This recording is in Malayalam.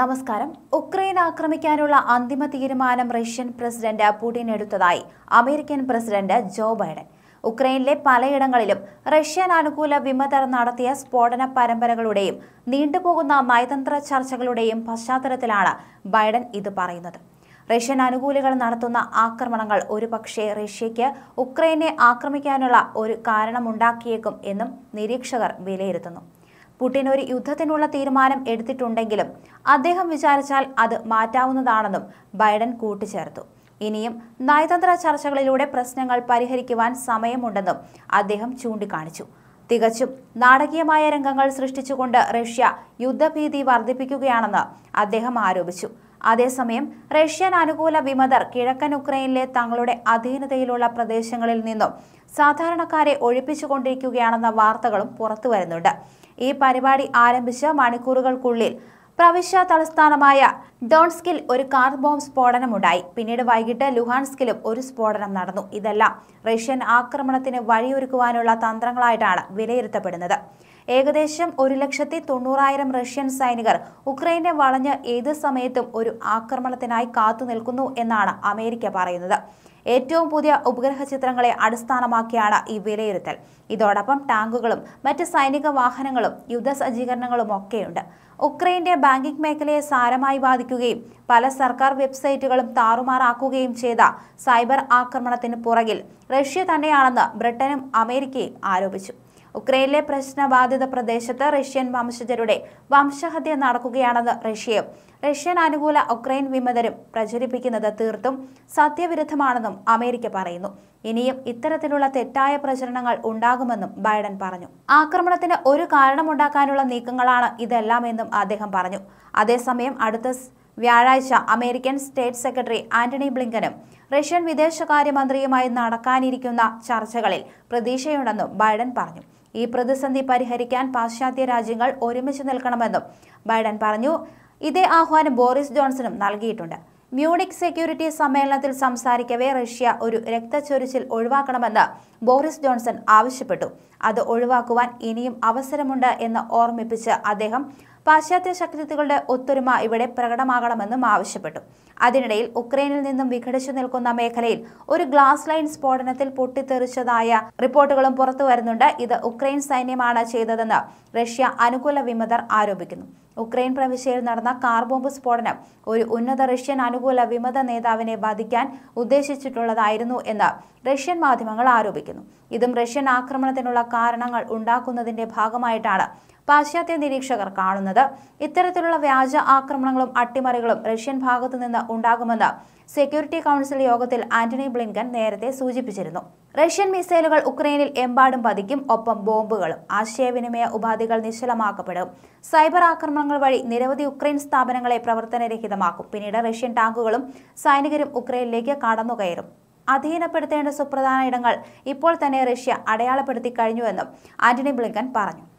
നമസ്കാരം ഉക്രൈൻ ആക്രമിക്കാനുള്ള അന്തിമ തീരുമാനം റഷ്യൻ പ്രസിഡന്റ് പുടിൻ എടുത്തതായി അമേരിക്കൻ പ്രസിഡന്റ് ജോ ബൈഡൻ ഉക്രൈനിലെ പലയിടങ്ങളിലും റഷ്യൻ അനുകൂല വിമതർ നടത്തിയ സ്ഫോടന പരമ്പരകളുടെയും നീണ്ടുപോകുന്ന നയതന്ത്ര ചർച്ചകളുടെയും പശ്ചാത്തലത്തിലാണ് ബൈഡൻ ഇത് പറയുന്നത് റഷ്യൻ അനുകൂലികൾ നടത്തുന്ന ആക്രമണങ്ങൾ ഒരുപക്ഷെ റഷ്യയ്ക്ക് ഉക്രൈനെ ആക്രമിക്കാനുള്ള ഒരു കാരണമുണ്ടാക്കിയേക്കും എന്നും നിരീക്ഷകർ വിലയിരുത്തുന്നു പുടിൻ ഒരു യുദ്ധത്തിനുള്ള തീരുമാനം എടുത്തിട്ടുണ്ടെങ്കിലും അദ്ദേഹം വിചാരിച്ചാൽ അത് മാറ്റാവുന്നതാണെന്നും ബൈഡൻ കൂട്ടിച്ചേർത്തു ഇനിയും നയതന്ത്ര ചർച്ചകളിലൂടെ പ്രശ്നങ്ങൾ പരിഹരിക്കുവാൻ സമയമുണ്ടെന്നും അദ്ദേഹം ചൂണ്ടിക്കാണിച്ചു തികച്ചും നാടകീയമായ രംഗങ്ങൾ സൃഷ്ടിച്ചുകൊണ്ട് റഷ്യ യുദ്ധഭീതി വർദ്ധിപ്പിക്കുകയാണെന്ന് അദ്ദേഹം ആരോപിച്ചു അതേസമയം റഷ്യൻ അനുകൂല വിമതർ കിഴക്കൻ ഉക്രൈനിലെ തങ്ങളുടെ അധീനതയിലുള്ള പ്രദേശങ്ങളിൽ നിന്നും സാധാരണക്കാരെ ഒഴിപ്പിച്ചുകൊണ്ടിരിക്കുകയാണെന്ന വാർത്തകളും പുറത്തു വരുന്നുണ്ട് ഈ പരിപാടി ആരംഭിച്ച മണിക്കൂറുകൾക്കുള്ളിൽ പ്രവിശ്യ തലസ്ഥാനമായ ഡോൺസ്കിൽ ഒരു കാർ ബോംബ് സ്ഫോടനമുണ്ടായി പിന്നീട് വൈകിട്ട് ലുഹാൻസ്കിലും ഒരു സ്ഫോടനം നടന്നു ഇതെല്ലാം റഷ്യൻ ആക്രമണത്തിന് വഴിയൊരുക്കുവാനുള്ള തന്ത്രങ്ങളായിട്ടാണ് വിലയിരുത്തപ്പെടുന്നത് ഏകദേശം ഒരു ലക്ഷത്തി തൊണ്ണൂറായിരം റഷ്യൻ സൈനികർ ഉക്രൈനെ വളഞ്ഞ് ഏത് സമയത്തും ഒരു ആക്രമണത്തിനായി കാത്തുനിൽക്കുന്നു എന്നാണ് അമേരിക്ക പറയുന്നത് ഏറ്റവും പുതിയ ഉപഗ്രഹ ചിത്രങ്ങളെ അടിസ്ഥാനമാക്കിയാണ് ഈ വിലയിരുത്തൽ ഇതോടൊപ്പം ടാങ്കുകളും മറ്റ് സൈനിക വാഹനങ്ങളും യുദ്ധസജ്ജീകരണങ്ങളും ഒക്കെയുണ്ട് ഉക്രൈന്റെ ബാങ്കിംഗ് മേഖലയെ സാരമായി ബാധിക്കുകയും പല സർക്കാർ വെബ്സൈറ്റുകളും താറുമാറാക്കുകയും ചെയ്ത സൈബർ ആക്രമണത്തിന് പുറകിൽ റഷ്യ തന്നെയാണെന്ന് ബ്രിട്ടനും അമേരിക്കയും ആരോപിച്ചു ഉക്രൈനിലെ പ്രശ്നബാധിത പ്രദേശത്ത് റഷ്യൻ വംശജരുടെ വംശഹത്യ നടക്കുകയാണെന്ന് റഷ്യയും റഷ്യൻ അനുകൂല ഉക്രൈൻ വിമതരും പ്രചരിപ്പിക്കുന്നത് തീർത്തും സത്യവിരുദ്ധമാണെന്നും അമേരിക്ക പറയുന്നു ഇനിയും ഇത്തരത്തിലുള്ള തെറ്റായ പ്രചരണങ്ങൾ ഉണ്ടാകുമെന്നും ബൈഡൻ പറഞ്ഞു ആക്രമണത്തിന് ഒരു കാരണമുണ്ടാക്കാനുള്ള നീക്കങ്ങളാണ് ഇതെല്ലാം എന്നും അദ്ദേഹം പറഞ്ഞു അതേസമയം അടുത്ത വ്യാഴാഴ്ച അമേരിക്കൻ സ്റ്റേറ്റ് സെക്രട്ടറി ആന്റണി ബ്ലിങ്കനും റഷ്യൻ വിദേശകാര്യമന്ത്രിയുമായി നടക്കാനിരിക്കുന്ന ചർച്ചകളിൽ പ്രതീക്ഷയുണ്ടെന്നും ബൈഡൻ പറഞ്ഞു ഈ പ്രതിസന്ധി പരിഹരിക്കാൻ പാശ്ചാത്യ രാജ്യങ്ങൾ ഒരുമിച്ച് നിൽക്കണമെന്നും ബൈഡൻ പറഞ്ഞു ഇതേ ആഹ്വാനം ബോറിസ് ജോൺസണും നൽകിയിട്ടുണ്ട് മ്യൂണിക് സെക്യൂരിറ്റി സമ്മേളനത്തിൽ സംസാരിക്കവേ റഷ്യ ഒരു രക്തച്ചൊരിച്ചിൽ ഒഴിവാക്കണമെന്ന് ബോറിസ് ജോൺസൺ ആവശ്യപ്പെട്ടു അത് ഒഴിവാക്കുവാൻ ഇനിയും അവസരമുണ്ട് എന്ന് ഓർമ്മിപ്പിച്ച് അദ്ദേഹം പാശ്ചാത്യ ശക്തികളുടെ ഒത്തൊരുമ ഇവിടെ പ്രകടമാകണമെന്നും ആവശ്യപ്പെട്ടു അതിനിടയിൽ ഉക്രൈനിൽ നിന്നും വിഘടിച്ചു നിൽക്കുന്ന മേഖലയിൽ ഒരു ഗ്ലാസ് ലൈൻ സ്ഫോടനത്തിൽ പൊട്ടിത്തെറിച്ചതായ റിപ്പോർട്ടുകളും പുറത്തു വരുന്നുണ്ട് ഇത് ഉക്രൈൻ സൈന്യമാണ് ചെയ്തതെന്ന് റഷ്യ അനുകൂല വിമതർ ആരോപിക്കുന്നു ഉക്രൈൻ പ്രവിശ്യയിൽ നടന്ന കാർ ബോംബ് സ്ഫോടനം ഒരു ഉന്നത റഷ്യൻ അനുകൂല വിമത നേതാവിനെ ബാധിക്കാൻ ഉദ്ദേശിച്ചിട്ടുള്ളതായിരുന്നു എന്ന് റഷ്യൻ മാധ്യമങ്ങൾ ആരോപിക്കുന്നു ഇതും റഷ്യൻ ആക്രമണത്തിനുള്ള കാരണങ്ങൾ ഉണ്ടാക്കുന്നതിന്റെ ഭാഗമായിട്ടാണ് പാശ്ചാത്യ നിരീക്ഷകർ കാണുന്നത് ഇത്തരത്തിലുള്ള വ്യാജ ആക്രമണങ്ങളും അട്ടിമറികളും റഷ്യൻ ഭാഗത്തു നിന്ന് ഉണ്ടാകുമെന്ന് സെക്യൂരിറ്റി കൗൺസിൽ യോഗത്തിൽ ആന്റണി ബ്ലിങ്കൻ നേരത്തെ സൂചിപ്പിച്ചിരുന്നു റഷ്യൻ മിസൈലുകൾ ഉക്രൈനിൽ എമ്പാടും പതിക്കും ഒപ്പം ബോംബുകളും ആശയവിനിമയ ഉപാധികൾ നിശ്ചലമാക്കപ്പെടും സൈബർ ആക്രമണങ്ങൾ വഴി നിരവധി ഉക്രൈൻ സ്ഥാപനങ്ങളെ പ്രവർത്തനരഹിതമാക്കും പിന്നീട് റഷ്യൻ ടാങ്കുകളും സൈനികരും ഉക്രൈനിലേക്ക് കടന്നുകയറും അധീനപ്പെടുത്തേണ്ട സുപ്രധാന ഇടങ്ങൾ ഇപ്പോൾ തന്നെ റഷ്യ അടയാളപ്പെടുത്തി കഴിഞ്ഞുവെന്നും ആന്റണി ബ്ലിങ്കൻ പറഞ്ഞു